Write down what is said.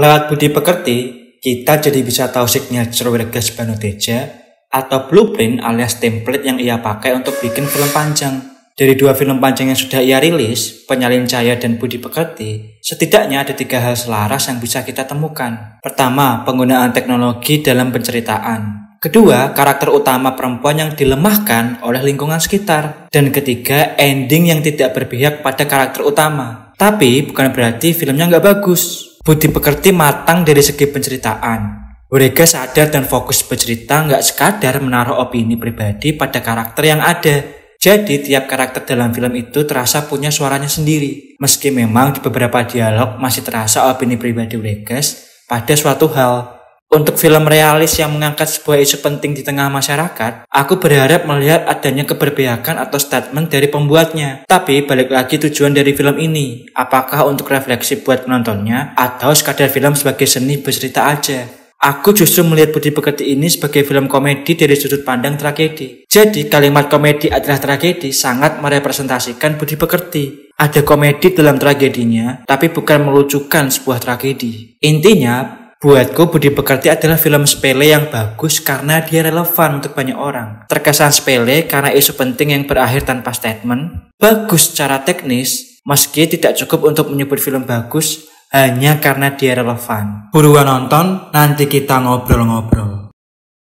Lewat budi pekerti, kita jadi bisa tahu signature Wirga Subhanu Teja atau blueprint alias template yang ia pakai untuk bikin film panjang. Dari dua film panjang yang sudah ia rilis, Penyalin Cahaya dan Budi Pekerti, setidaknya ada tiga hal selaras yang bisa kita temukan. Pertama, penggunaan teknologi dalam penceritaan. Kedua, karakter utama perempuan yang dilemahkan oleh lingkungan sekitar. Dan ketiga, ending yang tidak berpihak pada karakter utama. Tapi bukan berarti filmnya nggak bagus. Budi pekerti matang dari segi penceritaan. Mereka sadar dan fokus bercerita nggak sekadar menaruh opini pribadi pada karakter yang ada. Jadi tiap karakter dalam film itu terasa punya suaranya sendiri. Meski memang di beberapa dialog masih terasa opini pribadi Oregas pada suatu hal. Untuk film realis yang mengangkat sebuah isu penting di tengah masyarakat, aku berharap melihat adanya keberpihakan atau statement dari pembuatnya. Tapi balik lagi tujuan dari film ini, apakah untuk refleksi buat penontonnya atau sekadar film sebagai seni bercerita aja. Aku justru melihat Budi Pekerti ini sebagai film komedi dari sudut pandang tragedi. Jadi kalimat komedi adalah tragedi sangat merepresentasikan Budi Pekerti. Ada komedi dalam tragedinya, tapi bukan melucukan sebuah tragedi. Intinya, Buatku Budi Pekerti adalah film sepele yang bagus karena dia relevan untuk banyak orang. Terkesan sepele karena isu penting yang berakhir tanpa statement. Bagus secara teknis, meski tidak cukup untuk menyebut film bagus hanya karena dia relevan. Buruan nonton, nanti kita ngobrol-ngobrol.